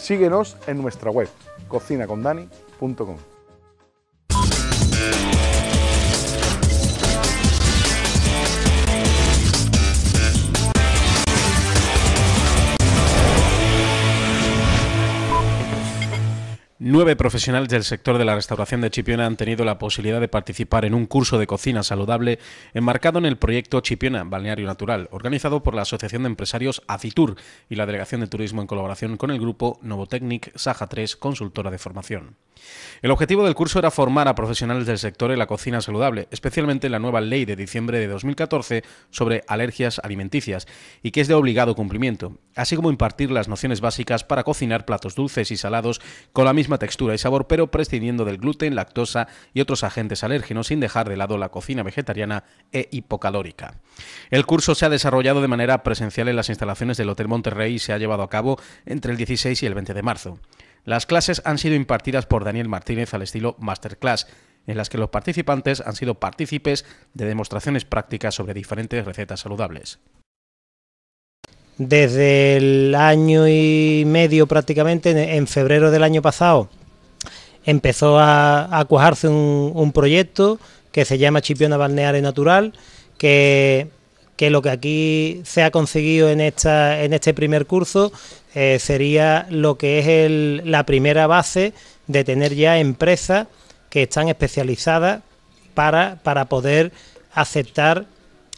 Síguenos en nuestra web cocinacondani.com. Nueve profesionales del sector de la restauración de Chipiona han tenido la posibilidad de participar en un curso de cocina saludable enmarcado en el proyecto Chipiona Balneario Natural, organizado por la Asociación de Empresarios Acitur y la Delegación de Turismo en colaboración con el grupo Novotecnic Saja 3, consultora de formación. El objetivo del curso era formar a profesionales del sector en la cocina saludable, especialmente la nueva ley de diciembre de 2014 sobre alergias alimenticias y que es de obligado cumplimiento, así como impartir las nociones básicas para cocinar platos dulces y salados con la misma textura y sabor, pero prescindiendo del gluten, lactosa y otros agentes alérgenos, sin dejar de lado la cocina vegetariana e hipocalórica. El curso se ha desarrollado de manera presencial en las instalaciones del Hotel Monterrey y se ha llevado a cabo entre el 16 y el 20 de marzo. Las clases han sido impartidas por Daniel Martínez al estilo Masterclass, en las que los participantes han sido partícipes de demostraciones prácticas sobre diferentes recetas saludables desde el año y medio prácticamente, en febrero del año pasado, empezó a, acuajarse cuajarse un, proyecto que se llama Chipiona Balneario Natural, que, lo que aquí se ha conseguido en, esta, en este primer curso eh, sería lo que es la primera base de tener ya empresas que están especializadas para, para poder aceptar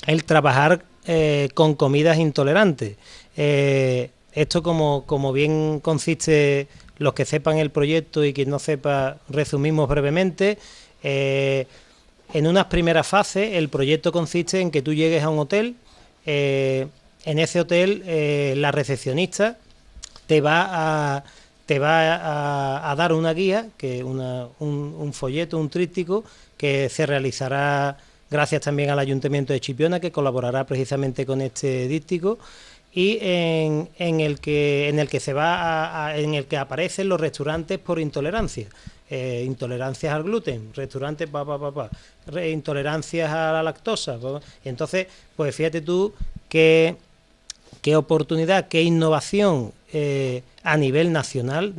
el trabajar eh, con comidas intolerantes. Eh, esto, como, bien consiste, los que sepan el proyecto y quien no sepa, resumimos brevemente. Eh, en unas primeras fases, el proyecto consiste en que tú llegues a un hotel, en ese hotel la recepcionista te va a te va a, dar una guía, que un, un folleto, un tríptico, que se realizará Gracias también al Ayuntamiento de Chipiona que colaborará precisamente con este dístico, y en, el que en el que se va en el que aparecen los restaurantes por intolerancia eh, intolerancias al gluten restaurantes pa pa pa, intolerancias a la lactosa entonces pues fíjate tú qué qué oportunidad qué innovación eh, a nivel nacional